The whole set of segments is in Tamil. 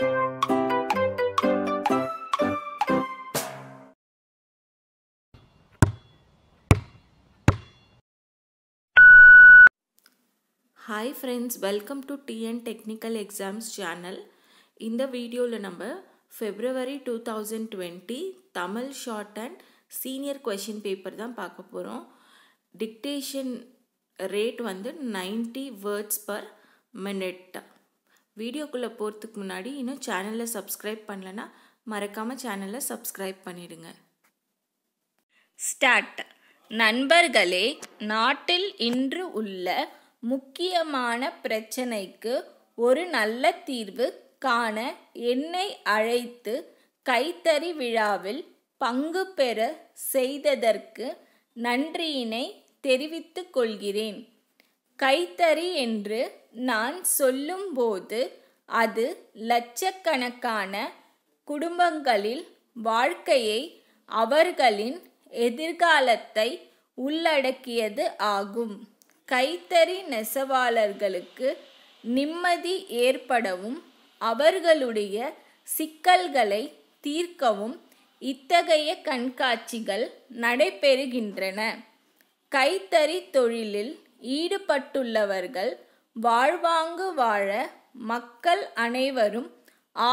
hi friends welcome to TN technical exams channel இந்த வீடியோவில் நம்ம February two thousand twenty Tamil short and senior question paper தான் பார்க்க போகிறோம் டிக்டேஷன் ரேட் வந்து நைன்ட்டி வேர்ட்ஸ் பர் மினிட் வீடியோக்குள்ளே போகிறதுக்கு முன்னாடி இன்னும் சேனலை சப்ஸ்கிரைப் பண்ணலன்னா மறக்காமல் சேனலை சப்ஸ்கிரைப் பண்ணிடுங்க ஸ்டார்ட் நண்பர்களே நாட்டில் இன்று உள்ள முக்கியமான பிரச்சனைக்கு ஒரு நல்ல தீர்வு காண என்னை அழைத்து கைத்தறி விழாவில் பங்கு பெற செய்ததற்கு நன்றியினை தெரிவித்துக் கொள்கிறேன் கைத்தறி என்று நான் சொல்லும்போது அது லட்சக்கணக்கான குடும்பங்களில் வாழ்க்கையை அவர்களின் எதிர்காலத்தை உள்ளடக்கியது ஆகும் கைத்தறி நெசவாளர்களுக்கு நிம்மதி ஏற்படவும் அவர்களுடைய சிக்கல்களை தீர்க்கவும் இத்தகைய கண்காட்சிகள் நடைபெறுகின்றன கைத்தறி தொழிலில் ஈடுபட்டுள்ளவர்கள் வாழ்வாங்கு வாழ மக்கள் அனைவரும்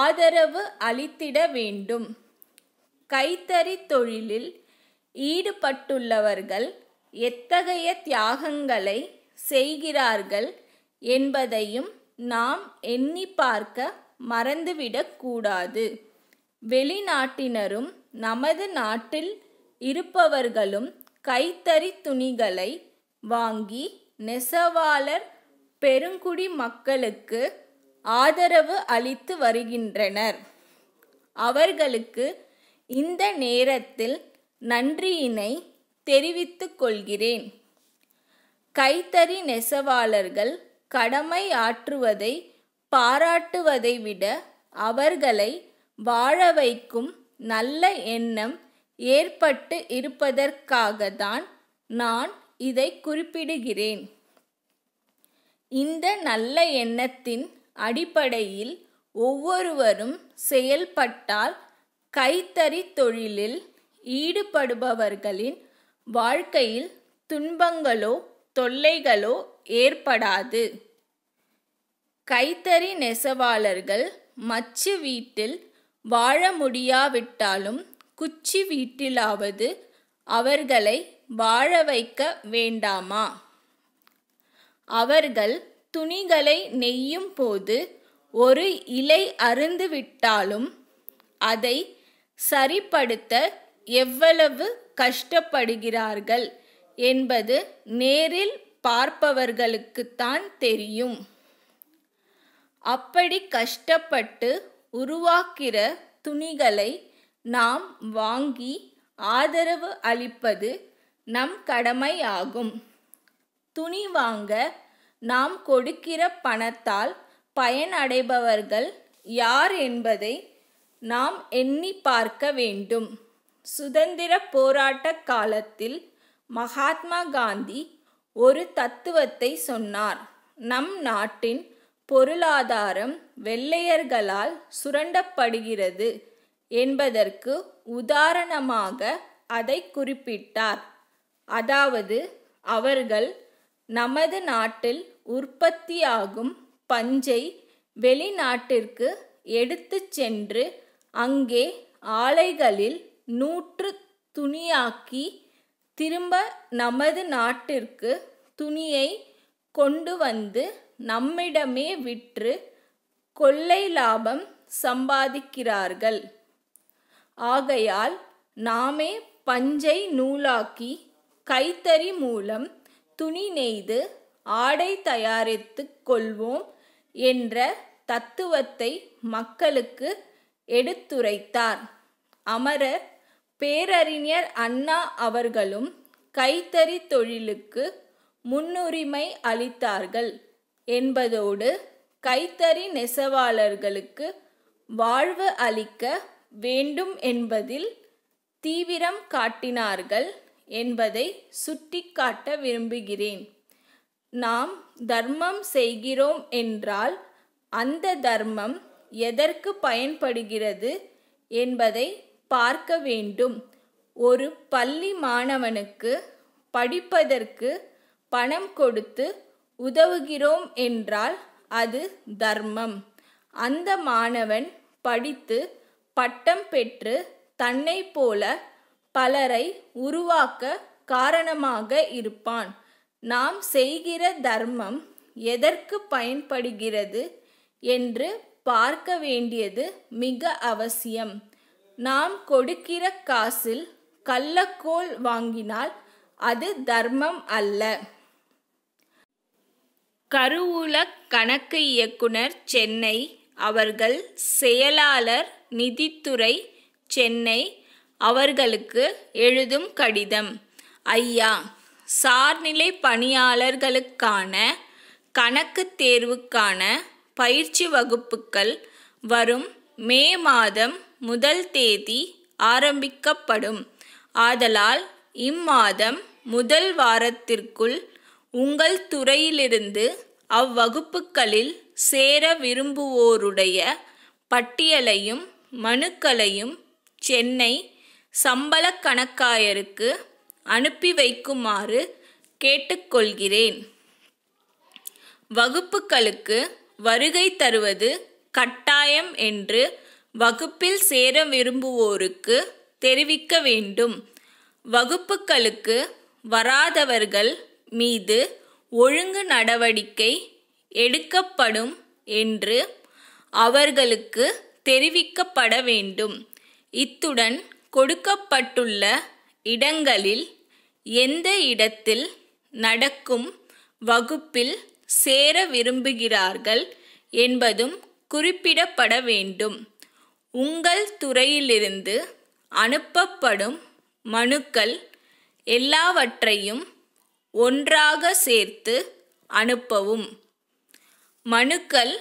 ஆதரவு அளித்திட வேண்டும் கைத்தறி தொழிலில் ஈடுபட்டுள்ளவர்கள் எத்தகைய தியாகங்களை செய்கிறார்கள் என்பதையும் நாம் எண்ணி பார்க்க மறந்துவிடக்கூடாது வெளிநாட்டினரும் நமது நாட்டில் இருப்பவர்களும் கைத்தறி துணிகளை வாங்கி நெசவாளர் பெருங்குடி மக்களுக்கு ஆதரவு அளித்து வருகின்றனர் அவர்களுக்கு இந்த நேரத்தில் நன்றியினை தெரிவித்துக் கொள்கிறேன் கைத்தறி நெசவாளர்கள் கடமை ஆற்றுவதை பாராட்டுவதை விட அவர்களை வாழ வைக்கும் நல்ல எண்ணம் ஏற்பட்டு இருப்பதற்காகத்தான் நான் இதை குறிப்பிடுகிறேன் இந்த நல்ல எண்ணத்தின் அடிப்படையில் ஒவ்வொருவரும் செயல்பட்டால் கைத்தறி தொழிலில் ஈடுபடுபவர்களின் வாழ்க்கையில் துன்பங்களோ தொல்லைகளோ ஏற்படாது கைத்தறி நெசவாளர்கள் மச்சு வீட்டில் வாழ முடியாவிட்டாலும் குச்சி வீட்டிலாவது அவர்களை வாழ வைக்க வேண்டாமா அவர்கள் துணிகளை நெய்யும் போது ஒரு இலை அருந்துவிட்டாலும் அதை சரிப்படுத்த எவ்வளவு கஷ்டப்படுகிறார்கள் என்பது நேரில் பார்ப்பவர்களுக்குத்தான் தெரியும் அப்படி கஷ்டப்பட்டு உருவாக்கிற துணிகளை நாம் வாங்கி ஆதரவு அளிப்பது நம் கடமையாகும் துணி வாங்க நாம் கொடுக்கிற பணத்தால் பயனடைபவர்கள் யார் என்பதை நாம் எண்ணி பார்க்க வேண்டும் சுதந்திர போராட்ட காலத்தில் மகாத்மா காந்தி ஒரு தத்துவத்தை சொன்னார் நம் நாட்டின் பொருளாதாரம் வெள்ளையர்களால் சுரண்டப்படுகிறது என்பதற்கு உதாரணமாக அதை குறிப்பிட்டார் அதாவது அவர்கள் நமது நாட்டில் உற்பத்தியாகும் பஞ்சை வெளிநாட்டிற்கு எடுத்து சென்று அங்கே ஆலைகளில் நூற்று துணியாக்கி திரும்ப நமது நாட்டிற்கு துணியை கொண்டு வந்து நம்மிடமே விற்று கொள்ளை லாபம் சம்பாதிக்கிறார்கள் ஆகையால் நாமே பஞ்சை நூலாக்கி கைத்தறி மூலம் துணி நெய்து ஆடை தயாரித்து கொள்வோம் என்ற தத்துவத்தை மக்களுக்கு எடுத்துரைத்தார் அமரர் பேரறிஞர் அண்ணா அவர்களும் கைத்தறி தொழிலுக்கு முன்னுரிமை அளித்தார்கள் என்பதோடு கைத்தறி நெசவாளர்களுக்கு வாழ்வு அளிக்க வேண்டும் என்பதில் தீவிரம் காட்டினார்கள் என்பதை சுட்டிக்காட்ட விரும்புகிறேன் நாம் தர்மம் செய்கிறோம் என்றால் அந்த தர்மம் எதற்கு பயன்படுகிறது என்பதை பார்க்க வேண்டும் ஒரு பள்ளி மாணவனுக்கு படிப்பதற்கு பணம் கொடுத்து உதவுகிறோம் என்றால் அது தர்மம் அந்த மாணவன் படித்து பட்டம் பெற்று தன்னை போல பலரை உருவாக்க காரணமாக இருப்பான் நாம் செய்கிற தர்மம் எதற்கு பயன்படுகிறது என்று பார்க்க வேண்டியது மிக அவசியம் நாம் கொடுக்கிற காசில் கள்ளக்கோல் வாங்கினால் அது தர்மம் அல்ல கருவூல கணக்கு இயக்குனர் சென்னை அவர்கள் செயலாளர் நிதித்துறை சென்னை அவர்களுக்கு எழுதும் கடிதம் ஐயா சார்நிலை பணியாளர்களுக்கான கணக்கு தேர்வுக்கான பயிற்சி வகுப்புகள் வரும் மே மாதம் முதல் தேதி ஆரம்பிக்கப்படும் ஆதலால் இம்மாதம் முதல் வாரத்திற்குள் உங்கள் துறையிலிருந்து அவ்வகுப்புகளில் சேர விரும்புவோருடைய பட்டியலையும் மனுக்களையும் சென்னை சம்பள கணக்காயருக்கு அனுப்பி வைக்குமாறு கேட்டுக்கொள்கிறேன் வகுப்புகளுக்கு வருகை தருவது கட்டாயம் என்று வகுப்பில் சேர விரும்புவோருக்கு தெரிவிக்க வேண்டும் வகுப்புகளுக்கு வராதவர்கள் மீது ஒழுங்கு நடவடிக்கை எடுக்கப்படும் என்று அவர்களுக்கு தெரிவிக்கப்பட வேண்டும் இத்துடன் கொடுக்கப்பட்டுள்ள இடங்களில் எந்த இடத்தில் நடக்கும் வகுப்பில் சேர விரும்புகிறார்கள் என்பதும் குறிப்பிடப்பட வேண்டும் உங்கள் துறையிலிருந்து அனுப்பப்படும் மனுக்கள் எல்லாவற்றையும் ஒன்றாக சேர்த்து அனுப்பவும் மனுக்கள்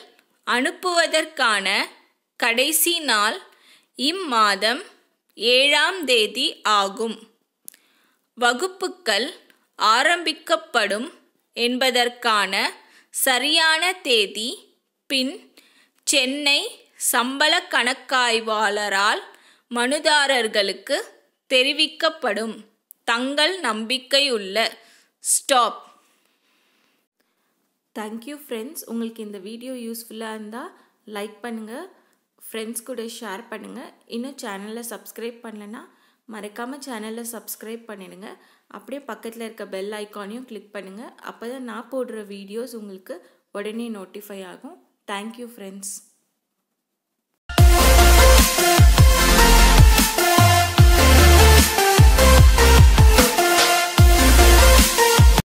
அனுப்புவதற்கான கடைசி நாள் இம்மாதம் ஏழாம் தேதி ஆகும் வகுப்புக்கள் ஆரம்பிக்கப்படும் என்பதற்கான சரியான தேதி பின் சென்னை சம்பள கணக்காய்வாளரால் மனுதாரர்களுக்கு தெரிவிக்கப்படும் தங்கள் நம்பிக்கையுள்ள ஸ்டாப் தேங்க்யூ ஃப்ரெண்ட்ஸ் உங்களுக்கு இந்த வீடியோ யூஸ்ஃபுல்லாக இருந்தால் லைக் பண்ணுங்கள் ஃப்ரெண்ட்ஸ் கூட ஷேர் பண்ணுங்கள் இன்னும் சேனலை சப்ஸ்கிரைப் பண்ணலன்னா மறக்காமல் சேனலை சப்ஸ்கிரைப் பண்ணிடுங்க அப்படியே பக்கத்தில் இருக்க பெல் ஐக்கானையும் கிளிக் பண்ணுங்கள் அப்போ தான் நான் போடுற வீடியோஸ் உங்களுக்கு உடனே நோட்டிஃபை ஆகும் தேங்க்யூ ஃப்ரெண்ட்ஸ்